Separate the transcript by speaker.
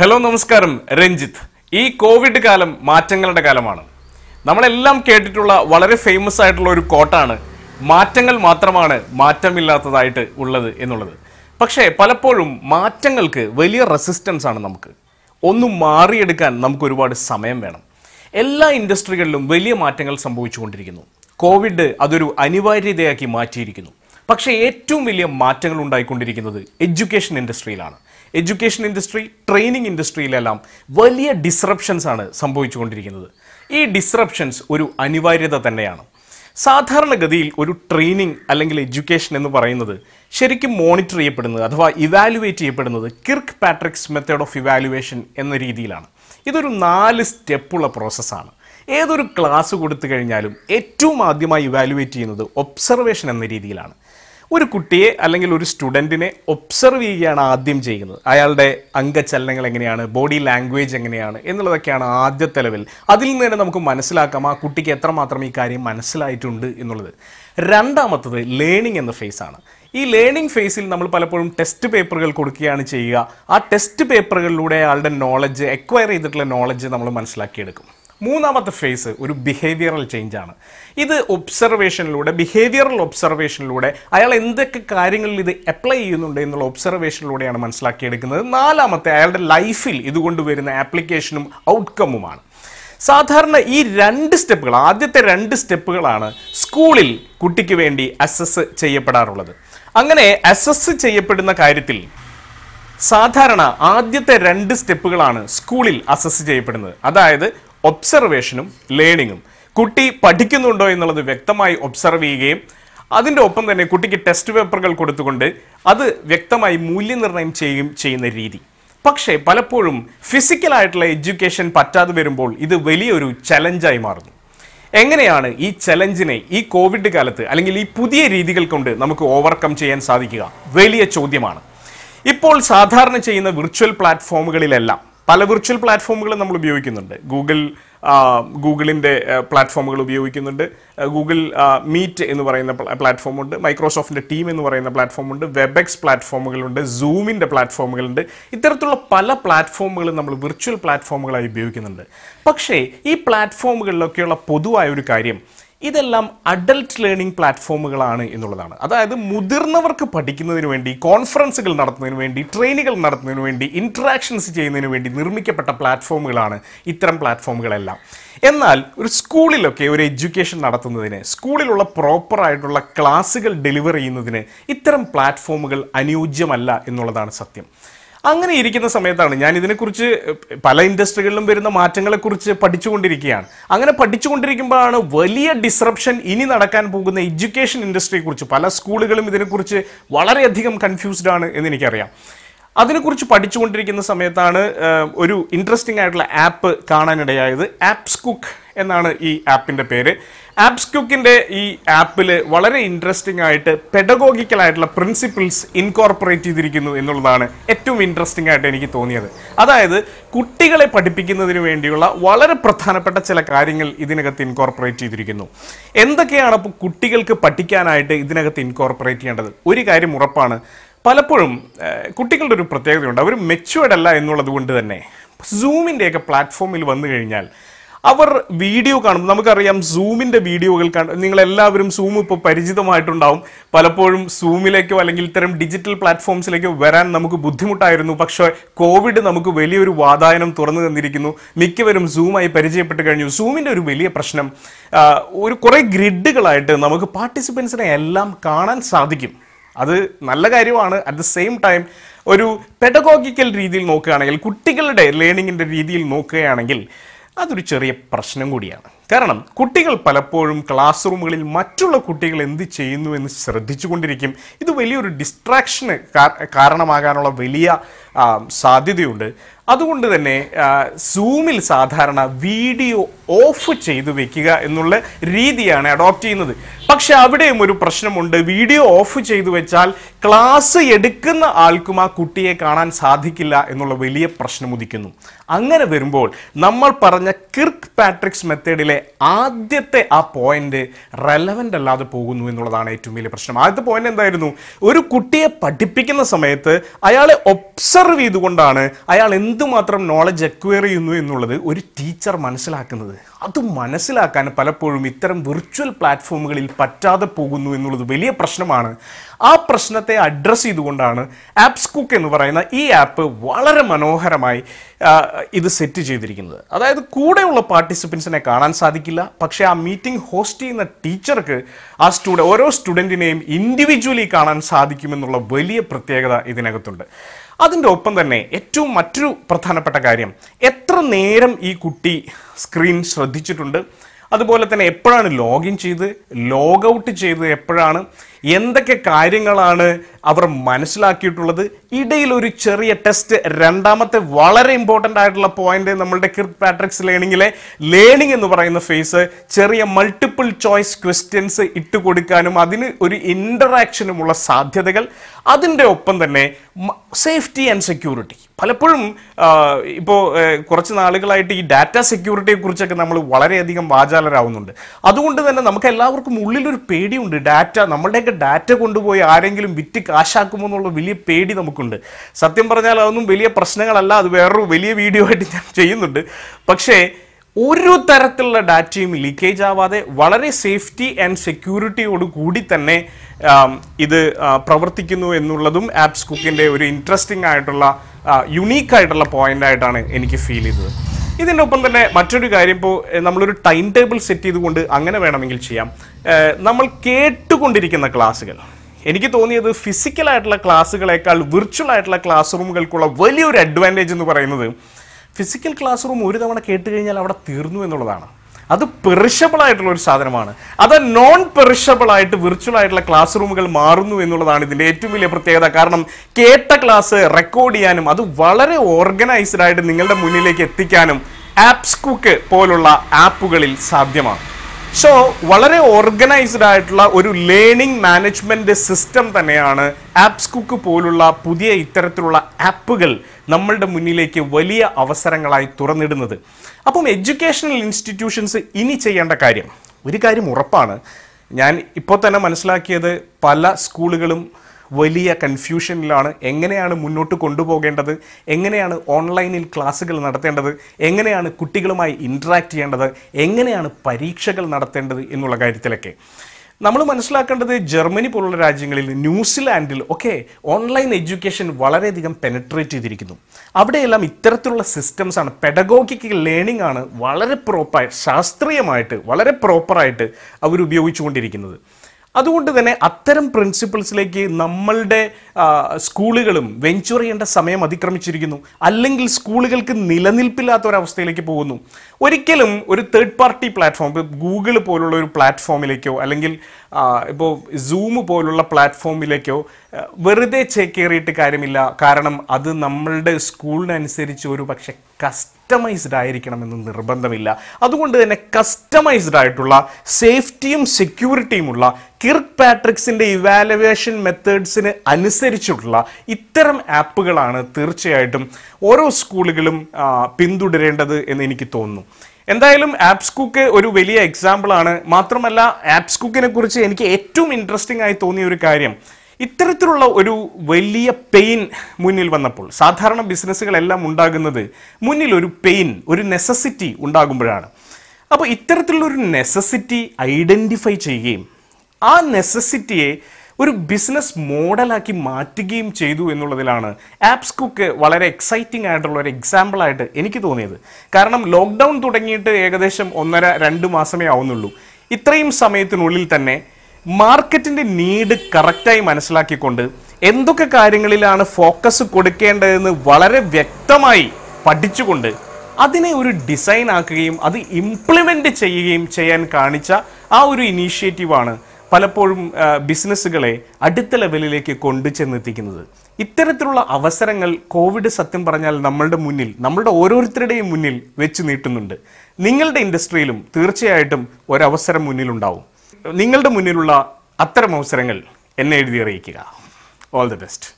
Speaker 1: hello നമസ്കാരം രഞ്ജിത്ത് ഈ Covid കാലം മാറ്റങ്ങളുടെ കാലമാണ് നമ്മളെല്ലാം കേട്ടിട്ടുള്ള വളരെ ഫേമസ് ആയിട്ടുള്ള ഒരു കോട്ടാണ് മാറ്റങ്ങൾ മാത്രമാണ് മാറ്റമില്ലാത്തതായിട്ട് ഉള്ളത് എന്നുള്ളത് പക്ഷേ പലപ്പോഴും മാറ്റങ്ങൾക്ക് വലിയ റെസിസ്റ്റൻസ് ആണ് നമുക്ക് ഒന്ന് മാറിയെടുക്കാൻ നമുക്ക് ഒരുപാട് സമയം വേണം എല്ലാ ഇൻഡസ്ട്രികളിലും വലിയ മാറ്റങ്ങൾ സംഭവിച്ചുകൊണ്ടിരിക്കുന്നു കോവിഡ് അതൊരു അനിവാര്യതയാക്കി മാറ്റിയിരിക്കുന്നു പക്ഷേ ഏറ്റവും വലിയ മാറ്റങ്ങൾ ഉണ്ടായിക്കൊണ്ടിരിക്കുന്നത് എഡ്യൂക്കേഷൻ ഇൻഡസ്ട്രിയിലാണ് എഡ്യൂക്കേഷൻ ഇൻഡസ്ട്രി ട്രെയിനിങ് ഇൻഡസ്ട്രിയിലെല്ലാം വലിയ ഡിസ്റപ്ഷൻസ് ആണ് സംഭവിച്ചുകൊണ്ടിരിക്കുന്നത് ഈ ഡിസ്റപ്ഷൻസ് ഒരു അനിവാര്യത തന്നെയാണ് സാധാരണഗതിയിൽ ഒരു ട്രെയിനിങ് അല്ലെങ്കിൽ എഡ്യൂക്കേഷൻ എന്ന് പറയുന്നത് ശരിക്കും മോണിറ്റർ ചെയ്യപ്പെടുന്നത് അഥവാ ഇവാലുവേറ്റ് ചെയ്യപ്പെടുന്നത് Kirkpatrick's method of evaluation എന്ന രീതിയിലാണ് ഇതൊരു നാല് സ്റ്റെപ്പുള്ള പ്രോസസ്സാണ് ഏതൊരു ക്ലാസ് കൊടുത്തു കഴിഞ്ഞാലും ഏറ്റവും ആദ്യമായി ഇവാലുവേറ്റ് ചെയ്യുന്നത് ഒബ്സർവേഷൻ എന്ന രീതിയിലാണ് ഒരു കുട്ടിയെ അല്ലെങ്കിൽ ഒരു സ്റ്റുഡൻറ്റിനെ ഒബ്സർവ് ചെയ്യുകയാണ് ആദ്യം ചെയ്യുന്നത് അയാളുടെ അംഗചലനങ്ങൾ എങ്ങനെയാണ് ബോഡി ലാംഗ്വേജ് എങ്ങനെയാണ് എന്നുള്ളതൊക്കെയാണ് ആദ്യത്തെ ലെവൽ അതിൽ നിന്ന് തന്നെ നമുക്ക് മനസ്സിലാക്കാം ആ കുട്ടിക്ക് എത്രമാത്രം ഈ കാര്യം മനസ്സിലായിട്ടുണ്ട് എന്നുള്ളത് രണ്ടാമത്തത് ലേണിംഗ് എന്ന ഫേസാണ് ഈ ലേണിംഗ് ഫേസിൽ നമ്മൾ പലപ്പോഴും ടെസ്റ്റ് പേപ്പറുകൾ കൊടുക്കുകയാണ് ചെയ്യുക ആ ടെസ്റ്റ് പേപ്പറുകളിലൂടെ അയാളുടെ നോളജ് എക്വയർ ചെയ്തിട്ടുള്ള നോളജ് നമ്മൾ മനസ്സിലാക്കിയെടുക്കും മൂന്നാമത്തെ ഫേസ് ഒരു ബിഹേവിയറൽ ചേഞ്ച് ആണ് ഇത് ഒബ്സർവേഷനിലൂടെ ബിഹേവിയറൽ ഒബ്സർവേഷനിലൂടെ അയാൾ എന്തൊക്കെ കാര്യങ്ങളിൽ ഇത് അപ്ലൈ ചെയ്യുന്നുണ്ട് എന്നുള്ള ഒബ്സർവേഷനിലൂടെയാണ് മനസ്സിലാക്കിയെടുക്കുന്നത് നാലാമത്തെ അയാളുടെ ലൈഫിൽ ഇതുകൊണ്ട് വരുന്ന ആപ്ലിക്കേഷനും ഔട്ട്കമ്മുമാണ് സാധാരണ ഈ രണ്ട് സ്റ്റെപ്പുകൾ ആദ്യത്തെ രണ്ട് സ്റ്റെപ്പുകളാണ് സ്കൂളിൽ കുട്ടിക്ക് വേണ്ടി അസസ് ചെയ്യപ്പെടാറുള്ളത് അങ്ങനെ അസസ് ചെയ്യപ്പെടുന്ന കാര്യത്തിൽ സാധാരണ ആദ്യത്തെ രണ്ട് സ്റ്റെപ്പുകളാണ് സ്കൂളിൽ അസസ് ചെയ്യപ്പെടുന്നത് അതായത് ഒബ്സർവേഷനും ലേണിങ്ങും കുട്ടി പഠിക്കുന്നുണ്ടോ എന്നുള്ളത് വ്യക്തമായി ഒബ്സർവ് ചെയ്യുകയും അതിൻ്റെ ഒപ്പം തന്നെ കുട്ടിക്ക് ടെസ്റ്റ് പേപ്പറുകൾ കൊടുത്തുകൊണ്ട് അത് വ്യക്തമായി മൂല്യനിർണ്ണയം ചെയ്യുകയും ചെയ്യുന്ന രീതി പക്ഷേ പലപ്പോഴും ഫിസിക്കലായിട്ടുള്ള എഡ്യൂക്കേഷൻ പറ്റാതെ വരുമ്പോൾ ഇത് വലിയൊരു ചലഞ്ചായി മാറുന്നു എങ്ങനെയാണ് ഈ ചലഞ്ചിനെ ഈ കോവിഡ് കാലത്ത് അല്ലെങ്കിൽ ഈ പുതിയ രീതികൾ കൊണ്ട് നമുക്ക് ഓവർകം ചെയ്യാൻ സാധിക്കുക വലിയ ചോദ്യമാണ് ഇപ്പോൾ സാധാരണ ചെയ്യുന്ന വിർച്വൽ പ്ലാറ്റ്ഫോമുകളിലെല്ലാം പല വിർച്വൽ പ്ലാറ്റ്ഫോമുകൾ നമ്മൾ ഉപയോഗിക്കുന്നുണ്ട് ഗൂഗിൾ ഗൂഗിളിൻ്റെ പ്ലാറ്റ്ഫോമുകൾ ഉപയോഗിക്കുന്നുണ്ട് ഗൂഗിൾ മീറ്റ് എന്ന് പറയുന്ന പ്ലാറ്റ്ഫോമുണ്ട് മൈക്രോസോഫ്റ്റിൻ്റെ ടീം എന്ന് പറയുന്ന പ്ലാറ്റ്ഫോമുണ്ട് വെബ് എക്സ് പ്ലാറ്റ്ഫോമുകളുണ്ട് സൂമിൻ്റെ പ്ലാറ്റ്ഫോമുകളുണ്ട് ഇത്തരത്തിലുള്ള പല പ്ലാറ്റ്ഫോമുകളും നമ്മൾ വിർച്വൽ പ്ലാറ്റ്ഫോമുകളായി ഉപയോഗിക്കുന്നുണ്ട് പക്ഷേ ഈ പ്ലാറ്റ്ഫോമുകളിലൊക്കെയുള്ള പൊതുവായ ഒരു കാര്യം ഇതെല്ലാം അഡൽട്ട് ലേണിംഗ് പ്ലാറ്റ്ഫോമുകളാണ് എന്നുള്ളതാണ് അതായത് മുതിർന്നവർക്ക് പഠിക്കുന്നതിന് വേണ്ടി കോൺഫറൻസുകൾ നടത്തുന്നതിന് വേണ്ടി ട്രെയിനുകൾ നടത്തുന്നതിന് വേണ്ടി ഇൻട്രാക്ഷൻസ് ചെയ്യുന്നതിന് വേണ്ടി നിർമ്മിക്കപ്പെട്ട പ്ലാറ്റ്ഫോമുകളാണ് ഇത്തരം പ്ലാറ്റ്ഫോമുകളെല്ലാം എന്നാൽ ഒരു സ്കൂളിലൊക്കെ ഒരു എഡ്യൂക്കേഷൻ നടത്തുന്നതിന് സ്കൂളിലുള്ള പ്രോപ്പറായിട്ടുള്ള ക്ലാസ്സുകൾ ഡെലിവർ ചെയ്യുന്നതിന് ഇത്തരം പ്ലാറ്റ്ഫോമുകൾ അനുയോജ്യമല്ല എന്നുള്ളതാണ് സത്യം അങ്ങനെ ഇരിക്കുന്ന സമയത്താണ് ഞാൻ ഇതിനെക്കുറിച്ച് പല ഇൻഡസ്ട്രികളിലും വരുന്ന മാറ്റങ്ങളെക്കുറിച്ച് പഠിച്ചുകൊണ്ടിരിക്കുകയാണ് അങ്ങനെ പഠിച്ചുകൊണ്ടിരിക്കുമ്പോഴാണ് വലിയ ഡിസ്റപ്ഷൻ ഇനി നടക്കാൻ പോകുന്ന എഡ്യൂക്കേഷൻ ഇൻഡസ്ട്രിയെക്കുറിച്ച് പല സ്കൂളുകളും ഇതിനെക്കുറിച്ച് വളരെയധികം കൺഫ്യൂസ്ഡ് ആണ് എന്ന് എനിക്കറിയാം അതിനെക്കുറിച്ച് പഠിച്ചുകൊണ്ടിരിക്കുന്ന സമയത്താണ് ഒരു ഇൻട്രസ്റ്റിംഗ് ആയിട്ടുള്ള ആപ്പ് കാണാനിടയായത് ആപ്സ് കുക്ക് എന്നാണ് ഈ ആപ്പിൻ്റെ പേര് ആപ്സ് കുക്കിൻ്റെ ഈ ആപ്പിൽ വളരെ ഇൻട്രസ്റ്റിംഗ് ആയിട്ട് പെഡഗോഗിക്കൽ ആയിട്ടുള്ള പ്രിൻസിപ്പിൾസ് ഇൻകോർപ്പറേറ്റ് ചെയ്തിരിക്കുന്നു എന്നുള്ളതാണ് ഏറ്റവും ഇൻട്രസ്റ്റിംഗ് ആയിട്ട് എനിക്ക് തോന്നിയത് അതായത് കുട്ടികളെ പഠിപ്പിക്കുന്നതിന് വേണ്ടിയുള്ള വളരെ പ്രധാനപ്പെട്ട ചില കാര്യങ്ങൾ ഇതിനകത്ത് ഇൻകോർപ്പറേറ്റ് ചെയ്തിരിക്കുന്നു എന്തൊക്കെയാണ് അപ്പോൾ കുട്ടികൾക്ക് പഠിക്കാനായിട്ട് ഇതിനകത്ത് ഇൻകോർപ്പറേറ്റ് ചെയ്യേണ്ടത് ഒരു കാര്യം ഉറപ്പാണ് പലപ്പോഴും കുട്ടികളുടെ ഒരു പ്രത്യേകതയുണ്ട് അവർ മെച്ചുവേർഡ് അല്ല എന്നുള്ളത് കൊണ്ട് തന്നെ സൂമിൻ്റെയൊക്കെ പ്ലാറ്റ്ഫോമിൽ വന്നു കഴിഞ്ഞാൽ അവർ വീഡിയോ കാണുമ്പോൾ നമുക്കറിയാം സൂമിൻ്റെ വീഡിയോകൾ കാണും നിങ്ങളെല്ലാവരും സൂം ഇപ്പോൾ പരിചിതമായിട്ടുണ്ടാവും പലപ്പോഴും സൂമിലേക്കോ അല്ലെങ്കിൽ ഇത്തരം ഡിജിറ്റൽ പ്ലാറ്റ്ഫോംസിലേക്കോ വരാൻ നമുക്ക് ബുദ്ധിമുട്ടായിരുന്നു പക്ഷേ കോവിഡ് നമുക്ക് വലിയൊരു വാതായനം തുറന്നു തന്നിരിക്കുന്നു മിക്കവരും സൂമായി പരിചയപ്പെട്ട് കഴിഞ്ഞു സൂമിൻ്റെ ഒരു വലിയ പ്രശ്നം ഒരു കുറേ ഗ്രിഡുകളായിട്ട് നമുക്ക് പാർട്ടിസിപ്പൻസിനെ എല്ലാം കാണാൻ സാധിക്കും അത് നല്ല കാര്യമാണ് അറ്റ് ദ സെയിം ടൈം ഒരു പെഡഗോഗിക്കൽ രീതിയിൽ നോക്കുകയാണെങ്കിൽ കുട്ടികളുടെ ലേണിങ്ങിൻ്റെ രീതിയിൽ നോക്കുകയാണെങ്കിൽ അതൊരു ചെറിയ പ്രശ്നം കൂടിയാണ് കാരണം കുട്ടികൾ പലപ്പോഴും ക്ലാസ് റൂമുകളിൽ മറ്റുള്ള കുട്ടികൾ എന്ത് ചെയ്യുന്നു എന്ന് ശ്രദ്ധിച്ചുകൊണ്ടിരിക്കും ഇത് വലിയൊരു ഡിസ്ട്രാക്ഷന് കാരണമാകാനുള്ള വലിയ സാധ്യതയുണ്ട് അതുകൊണ്ട് തന്നെ സൂമിൽ സാധാരണ വീഡിയോ ഓഫ് ചെയ്തു വെക്കുക എന്നുള്ള രീതിയാണ് അഡോപ്റ്റ് ചെയ്യുന്നത് പക്ഷെ അവിടെയും ഒരു പ്രശ്നമുണ്ട് വീഡിയോ ഓഫ് ചെയ്തു വെച്ചാൽ ക്ലാസ് എടുക്കുന്ന ആൾക്കും ആ കുട്ടിയെ കാണാൻ സാധിക്കില്ല എന്നുള്ള വലിയ പ്രശ്നം ഉദിക്കുന്നു അങ്ങനെ വരുമ്പോൾ നമ്മൾ പറഞ്ഞ കിർക്ക് പാട്രിക്സ് മെത്തേഡിലെ ആദ്യത്തെ ആ പോയിന്റ് റെലവൻ്റ് അല്ലാതെ പോകുന്നു എന്നുള്ളതാണ് ഏറ്റവും വലിയ പ്രശ്നം ആദ്യത്തെ പോയിന്റ് എന്തായിരുന്നു ഒരു കുട്ടിയെ പഠിപ്പിക്കുന്ന സമയത്ത് അയാളെ ഒബ്സർവ് ചെയ്തുകൊണ്ടാണ് അയാൾ എന്ത് എന്തുമാത്രം നോളജ് അക്വയർ ചെയ്യുന്നു എന്നുള്ളത് ഒരു ടീച്ചർ മനസ്സിലാക്കുന്നത് അത് മനസ്സിലാക്കാൻ പലപ്പോഴും ഇത്തരം വിർച്വൽ പ്ലാറ്റ്ഫോമുകളിൽ പറ്റാതെ പോകുന്നു എന്നുള്ളത് വലിയ പ്രശ്നമാണ് ആ പ്രശ്നത്തെ അഡ്രസ്സ് ചെയ്തുകൊണ്ടാണ് ആപ്സ് കുക്ക് എന്ന് പറയുന്ന ഈ ആപ്പ് വളരെ മനോഹരമായി ഇത് സെറ്റ് ചെയ്തിരിക്കുന്നത് അതായത് കൂടെയുള്ള പാർട്ടിസിപ്പൻസിനെ കാണാൻ സാധിക്കില്ല പക്ഷേ ആ മീറ്റിംഗ് ഹോസ്റ്റ് ചെയ്യുന്ന ടീച്ചർക്ക് ആ സ്റ്റുഡ ഓരോ സ്റ്റുഡൻറ്റിനെയും ഇൻഡിവിജ്വലി കാണാൻ സാധിക്കുമെന്നുള്ള വലിയ പ്രത്യേകത ഇതിനകത്തുണ്ട് അതിൻ്റെ ഒപ്പം തന്നെ ഏറ്റവും മറ്റൊരു പ്രധാനപ്പെട്ട കാര്യം എത്ര നേരം ഈ കുട്ടി സ്ക്രീൻ ശ്രദ്ധിച്ചിട്ടുണ്ട് അതുപോലെ തന്നെ എപ്പോഴാണ് ലോഗിൻ ചെയ്ത് ലോഗൗട്ട് ചെയ്ത് എപ്പോഴാണ് എന്തൊക്കെ കാര്യങ്ങളാണ് അവർ മനസ്സിലാക്കിയിട്ടുള്ളത് ഇടയിൽ ഒരു ചെറിയ ടെസ്റ്റ് രണ്ടാമത്തെ വളരെ ഇമ്പോർട്ടൻ്റ് ആയിട്ടുള്ള പോയിന്റ് നമ്മളുടെ കിർത്ത് പാട്രിക്സ് ലേണിങ്ങിലെ ലേണിംഗ് എന്ന് പറയുന്ന ഫേസ് ചെറിയ മൾട്ടിപ്പിൾ ചോയ്സ് ക്വസ്റ്റ്യൻസ് ഇട്ട് കൊടുക്കാനും അതിന് ഒരു ഇൻ്ററാക്ഷനുമുള്ള സാധ്യതകൾ അതിൻ്റെ ഒപ്പം തന്നെ സേഫ്റ്റി ആൻഡ് സെക്യൂരിറ്റി പലപ്പോഴും ഇപ്പോൾ കുറച്ച് നാളുകളായിട്ട് ഈ ഡാറ്റ സെക്യൂരിറ്റിയെക്കുറിച്ചൊക്കെ നമ്മൾ വളരെയധികം വാചാലരാകുന്നുണ്ട് അതുകൊണ്ട് തന്നെ നമുക്ക് എല്ലാവർക്കും ഉള്ളിലൊരു പേടിയുണ്ട് ഡാറ്റ നമ്മളുടെ നമ്മുടെയൊക്കെ ഡാറ്റ കൊണ്ടുപോയി ആരെങ്കിലും വിറ്റ് കാശാക്കുമോ എന്നുള്ള വലിയ പേടി നമുക്കുണ്ട് സത്യം പറഞ്ഞാൽ അതൊന്നും വലിയ പ്രശ്നങ്ങളല്ല അത് വേറൊരു വലിയ വീഡിയോ ആയിട്ട് ഞാൻ ചെയ്യുന്നുണ്ട് പക്ഷേ ഒരു തരത്തിലുള്ള ഡാറ്റയും ലീക്കേജ് ആവാതെ വളരെ സേഫ്റ്റി ആൻഡ് സെക്യൂരിറ്റിയോട് കൂടി തന്നെ ഇത് പ്രവർത്തിക്കുന്നു എന്നുള്ളതും ആപ്സ് കുക്കിൻ്റെ ഒരു ഇൻട്രസ്റ്റിംഗ് ആയിട്ടുള്ള യുണീക്കായിട്ടുള്ള ആയിട്ടുള്ള ആയിട്ടാണ് എനിക്ക് ഫീൽ ചെയ്തത് ഇതിൻ്റെ ഒപ്പം തന്നെ മറ്റൊരു കാര്യം ഇപ്പോൾ നമ്മളൊരു ടൈം ടേബിൾ സെറ്റ് ചെയ്തുകൊണ്ട് അങ്ങനെ വേണമെങ്കിൽ ചെയ്യാം നമ്മൾ കേട്ടുകൊണ്ടിരിക്കുന്ന ക്ലാസ്സുകൾ എനിക്ക് തോന്നിയത് ഫിസിക്കലായിട്ടുള്ള ക്ലാസ്സുകളേക്കാൾ വിർച്വൽ ആയിട്ടുള്ള ക്ലാസ് റൂമുകൾക്കുള്ള വലിയൊരു അഡ്വാൻറ്റേജ് എന്ന് പറയുന്നത് ഫിസിക്കൽ ക്ലാസ് റൂം ഒരു തവണ കേട്ട് കഴിഞ്ഞാൽ അവിടെ തീർന്നു എന്നുള്ളതാണ് അത് പെറിഷബിൾ ആയിട്ടുള്ള ഒരു സാധനമാണ് അത് നോൺ പെറിഷബിൾ ആയിട്ട് വിർച്വൽ ആയിട്ടുള്ള ക്ലാസ് റൂമുകൾ മാറുന്നു എന്നുള്ളതാണ് ഇതിൻ്റെ ഏറ്റവും വലിയ പ്രത്യേകത കാരണം കേട്ട ക്ലാസ് റെക്കോർഡ് ചെയ്യാനും അത് വളരെ ഓർഗനൈസ്ഡ് ആയിട്ട് നിങ്ങളുടെ മുന്നിലേക്ക് എത്തിക്കാനും ആപ്സ് കുക്ക് പോലുള്ള ആപ്പുകളിൽ സാധ്യമാണ് സോ വളരെ ഓർഗനൈസ്ഡ് ആയിട്ടുള്ള ഒരു ലേണിംഗ് മാനേജ്മെന്റ് സിസ്റ്റം തന്നെയാണ് ആപ്സ് കുക്ക് പോലുള്ള പുതിയ ഇത്തരത്തിലുള്ള ആപ്പുകൾ നമ്മളുടെ മുന്നിലേക്ക് വലിയ അവസരങ്ങളായി തുറന്നിടുന്നത് അപ്പം എഡ്യൂക്കേഷണൽ ഇൻസ്റ്റിറ്റ്യൂഷൻസ് ഇനി ചെയ്യേണ്ട കാര്യം ഒരു കാര്യം ഉറപ്പാണ് ഞാൻ ഇപ്പോൾ തന്നെ മനസ്സിലാക്കിയത് പല സ്കൂളുകളും വലിയ കൺഫ്യൂഷനിലാണ് എങ്ങനെയാണ് മുന്നോട്ട് കൊണ്ടുപോകേണ്ടത് എങ്ങനെയാണ് ഓൺലൈനിൽ ക്ലാസ്സുകൾ നടത്തേണ്ടത് എങ്ങനെയാണ് കുട്ടികളുമായി ഇൻട്രാക്ട് ചെയ്യേണ്ടത് എങ്ങനെയാണ് പരീക്ഷകൾ നടത്തേണ്ടത് എന്നുള്ള കാര്യത്തിലൊക്കെ നമ്മൾ മനസ്സിലാക്കേണ്ടത് ജർമ്മനി പോലുള്ള രാജ്യങ്ങളിൽ ന്യൂസിലാൻഡിൽ ഒക്കെ ഓൺലൈൻ എഡ്യൂക്കേഷൻ വളരെയധികം പെനട്രേറ്റ് ചെയ്തിരിക്കുന്നു അവിടെയെല്ലാം ഇത്തരത്തിലുള്ള സിസ്റ്റംസ് ആണ് ലേണിംഗ് ആണ് വളരെ പ്രോപ്പറായി ശാസ്ത്രീയമായിട്ട് വളരെ പ്രോപ്പറായിട്ട് അവർ ഉപയോഗിച്ചുകൊണ്ടിരിക്കുന്നത് അതുകൊണ്ട് തന്നെ അത്തരം പ്രിൻസിപ്പിൾസിലേക്ക് നമ്മളുടെ സ്കൂളുകളും വെഞ്ചർ ചെയ്യേണ്ട സമയം അതിക്രമിച്ചിരിക്കുന്നു അല്ലെങ്കിൽ സ്കൂളുകൾക്ക് നിലനിൽപ്പില്ലാത്ത ഒരവസ്ഥയിലേക്ക് പോകുന്നു ഒരിക്കലും ഒരു തേർഡ് പാർട്ടി പ്ലാറ്റ്ഫോം ഗൂഗിൾ പോലുള്ള ഒരു പ്ലാറ്റ്ഫോമിലേക്കോ അല്ലെങ്കിൽ ഇപ്പോൾ സൂം പോലുള്ള പ്ലാറ്റ്ഫോമിലേക്കോ വെറുതെ ചേക്കേറിയിട്ട് കാര്യമില്ല കാരണം അത് നമ്മളുടെ സ്കൂളിനനുസരിച്ച് ഒരു പക്ഷെ കസ്റ്റമൈസ്ഡ് ആയിരിക്കണം എന്ന് നിർബന്ധമില്ല അതുകൊണ്ട് തന്നെ കസ്റ്റമൈസ്ഡ് ആയിട്ടുള്ള സേഫ്റ്റിയും സെക്യൂരിറ്റിയുമുള്ള കിർക്ക് പാട്രിക്സിൻ്റെ ഇവാലുവേഷൻ മെത്തേഡ്സിന് അനുസരിച്ചിട്ടുള്ള ഇത്തരം ആപ്പുകളാണ് തീർച്ചയായിട്ടും ഓരോ സ്കൂളുകളും പിന്തുടരേണ്ടത് എന്ന് എനിക്ക് തോന്നുന്നു എന്തായാലും ആപ്സ് കുക്ക് ഒരു വലിയ എക്സാമ്പിൾ ആണ് മാത്രമല്ല ആപ്സ് കുക്കിനെ കുറിച്ച് എനിക്ക് ഏറ്റവും ഇൻട്രസ്റ്റിംഗ് ആയി തോന്നിയ ഒരു കാര്യം ഇത്തരത്തിലുള്ള ഒരു വലിയ പെയിൻ മുന്നിൽ വന്നപ്പോൾ സാധാരണ ബിസിനസ്സുകളെല്ലാം ഉണ്ടാകുന്നത് മുന്നിൽ ഒരു പെയിൻ ഒരു നെസസിറ്റി ഉണ്ടാകുമ്പോഴാണ് അപ്പോൾ ഇത്തരത്തിലുള്ളൊരു നെസസിറ്റി ഐഡൻറ്റിഫൈ ചെയ്യുകയും ആ നെസസിറ്റിയെ ഒരു ബിസിനസ് മോഡലാക്കി മാറ്റുകയും ചെയ്തു എന്നുള്ളതിലാണ് ആപ്സ് കുക്ക് വളരെ എക്സൈറ്റിംഗ് ആയിട്ടുള്ള ഒരു എക്സാമ്പിളായിട്ട് എനിക്ക് തോന്നിയത് കാരണം ലോക്ക്ഡൗൺ തുടങ്ങിയിട്ട് ഏകദേശം ഒന്നര രണ്ട് മാസമേ ആവുന്നുള്ളൂ ഇത്രയും സമയത്തിനുള്ളിൽ തന്നെ മാർക്കറ്റിൻ്റെ നീഡ് കറക്റ്റായി മനസ്സിലാക്കിക്കൊണ്ട് എന്തൊക്കെ കാര്യങ്ങളിലാണ് ഫോക്കസ് കൊടുക്കേണ്ടതെന്ന് വളരെ വ്യക്തമായി പഠിച്ചുകൊണ്ട് അതിനെ ഒരു ഡിസൈൻ ആക്കുകയും അത് ഇംപ്ലിമെൻ്റ് ചെയ്യുകയും ചെയ്യാൻ കാണിച്ച ആ ഒരു ഇനീഷ്യേറ്റീവാണ് പലപ്പോഴും ബിസിനസ്സുകളെ അടുത്ത ലെവലിലേക്ക് കൊണ്ടു ചെന്നെത്തിക്കുന്നത് ഇത്തരത്തിലുള്ള അവസരങ്ങൾ കോവിഡ് സത്യം പറഞ്ഞാൽ നമ്മളുടെ മുന്നിൽ നമ്മളുടെ ഓരോരുത്തരുടെയും മുന്നിൽ വെച്ച് നീട്ടുന്നുണ്ട് നിങ്ങളുടെ ഇൻഡസ്ട്രിയിലും തീർച്ചയായിട്ടും ഒരവസരം മുന്നിലുണ്ടാവും നിങ്ങളുടെ മുന്നിലുള്ള അത്തരം അവസരങ്ങൾ എന്നെ എഴുതി അറിയിക്കുക ഓൾ ദി ബെസ്റ്റ്